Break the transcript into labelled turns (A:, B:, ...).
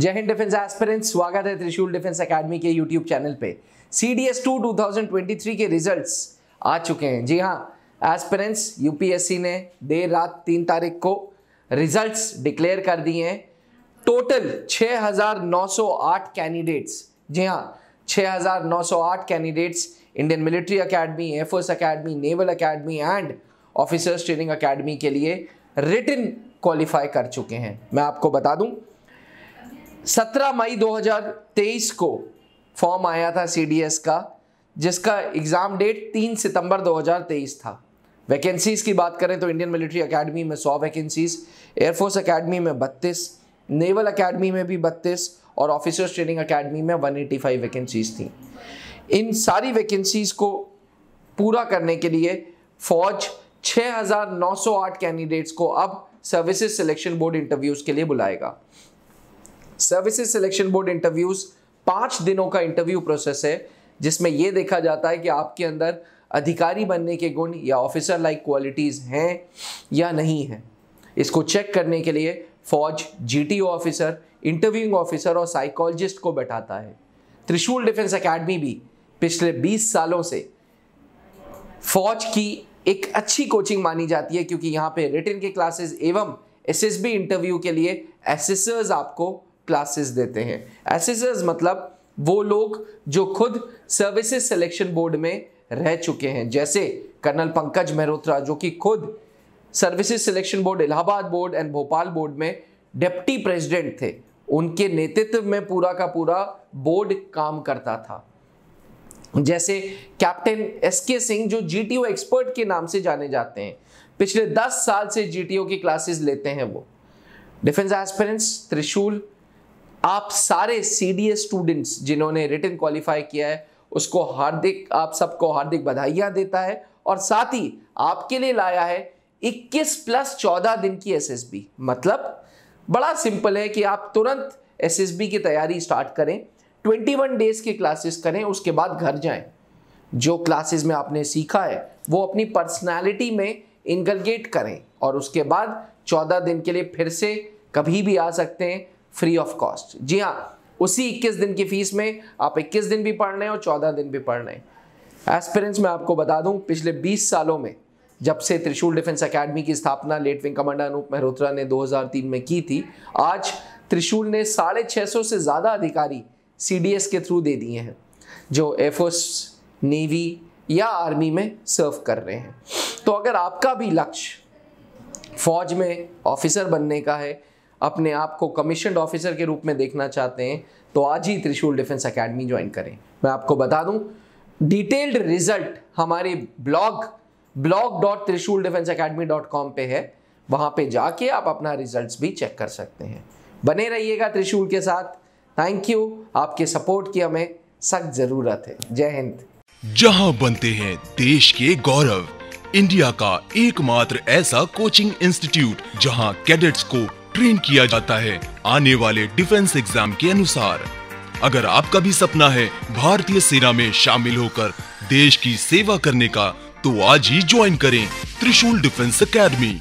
A: जय Hind defence aspirants स्वागत है त्रिशूल डिफेंस एकेडमी के यूट्यूब चैनल पे C D S two two thousand twenty three के रिजल्ट आ चुके हैं जी हाँ एस्पिरेंट्स यूपीएससी ने देर रात तीन तारीख को रिजल्ट डिक्लेयर कर दिए हैं टोटल हजार नौ सौ आठ कैंडिडेट्स जी हाँ हजार नौ सौ आठ candidates Indian military academy air force academy naval academy and officers training academy के लिए रिटर्न क्वालिफाई कर चुके हैं मैं आपको बता दूं 17 मई 2023 को फॉर्म आया था सीडीएस का जिसका एग्ज़ाम डेट 3 सितंबर 2023 था वैकेंसीज़ की बात करें तो इंडियन मिलिट्री एकेडमी में 100 वैकेंसीज़ एयरफोर्स एकेडमी में 32 नेवल एकेडमी में भी 32 और ऑफिसर्स ट्रेनिंग एकेडमी में 185 वैकेंसीज़ थी इन सारी वैकेंसीज़ को पूरा करने के लिए फौज 6,908 कैंडिडेट्स को अब सर्विसेज सिलेक्शन बोर्ड इंटरव्यूज़ के लिए बुलाएगा सर्विसेज सिलेक्शन बोर्ड इंटरव्यूज पांच दिनों का इंटरव्यू प्रोसेस है जिसमें यह देखा जाता है कि आपके अंदर अधिकारी बनने के गुण या ऑफिसर लाइक क्वालिटीज़ हैं या नहीं है इसको चेक करने के लिए फौज जी ऑफिसर इंटरव्यूइंग ऑफिसर और साइकोलॉजिस्ट को बैठाता है त्रिशूल डिफेंस एकेडमी भी पिछले 20 सालों से फौज की एक अच्छी कोचिंग मानी जाती है क्योंकि यहाँ पे रिटर्न के क्लासेस एवं एसएसबी इंटरव्यू के लिए एसेसर्स आपको क्लासेस देते हैं एसेसर्स मतलब वो लोग जो खुद सर्विसेज सिलेक्शन बोर्ड में रह चुके हैं जैसे कर्नल पंकज मेहरोत्रा जो कि खुद services selection board Allahabad board and Bhopal board में डिप्टी प्रेसिडेंट थे उनके नेतृत्व में पूरा का पूरा बोर्ड काम करता था जैसे कैप्टन एस के सिंह जो जी एक्सपर्ट के नाम से जाने जाते हैं पिछले दस साल से जी की क्लासेस लेते हैं वो डिफेंस एस्पिरेंट्स त्रिशूल आप सारे सी डी एस स्टूडेंट्स जिन्होंने रिटर्न क्वालिफाई किया है उसको हार्दिक आप सबको हार्दिक बधाइयां देता है और साथ ही आपके लिए लाया है 21 प्लस 14 दिन की एसएसबी मतलब बड़ा सिंपल है कि आप तुरंत एसएसबी की तैयारी स्टार्ट करें 21 डेज की क्लासेस करें उसके बाद घर जाएं जो क्लासेस में आपने सीखा है वो अपनी पर्सनालिटी में इनकलगेट करें और उसके बाद 14 दिन के लिए फिर से कभी भी आ सकते हैं फ्री ऑफ कॉस्ट जी हाँ उसी 21 दिन की फीस में आप 21 दिन भी पढ़ रहे हैं और 14 दिन भी पढ़ रहे हैं एस्पिरेंट्स मैं आपको बता दूं पिछले 20 सालों में जब से त्रिशूल डिफेंस एकेडमी की स्थापना late wing commander Anoop Mehrotra ने 2003 में की थी आज त्रिशूल ने साढ़े छः सौ से ज़्यादा अधिकारी सी के थ्रू दे दिए हैं जो एयरफोर्स नेवी या आर्मी में सर्व कर रहे हैं तो अगर आपका भी लक्ष्य फौज में ऑफिसर बनने का है अपने आप को कमीशन ऑफिसर के रूप में देखना चाहते हैं तो आज ही त्रिशूल डिफेंस अकेडमी ज्वाइन करें मैं आपको बता दूं डिटेल्ड रिजल्ट हमारे blog blog dot Trishul defence academy dot com पर है वहाँ पे जाके आप अपना रिजल्ट भी चेक कर सकते हैं बने रहिएगा त्रिशूल के साथ थैंक यू आपके सपोर्ट की हमें सख्त जरूरत है जय हिंद जहां बनते हैं देश के गौरव इंडिया का एकमात्र ऐसा कोचिंग इंस्टीट्यूट जहाँ कैडेट्स को ट्रेन किया जाता है आने वाले डिफेंस एग्जाम के अनुसार अगर आपका भी सपना है भारतीय सेना में शामिल होकर देश की सेवा करने का तो आज ही ज्वाइन करें त्रिशूल डिफेंस अकेडमी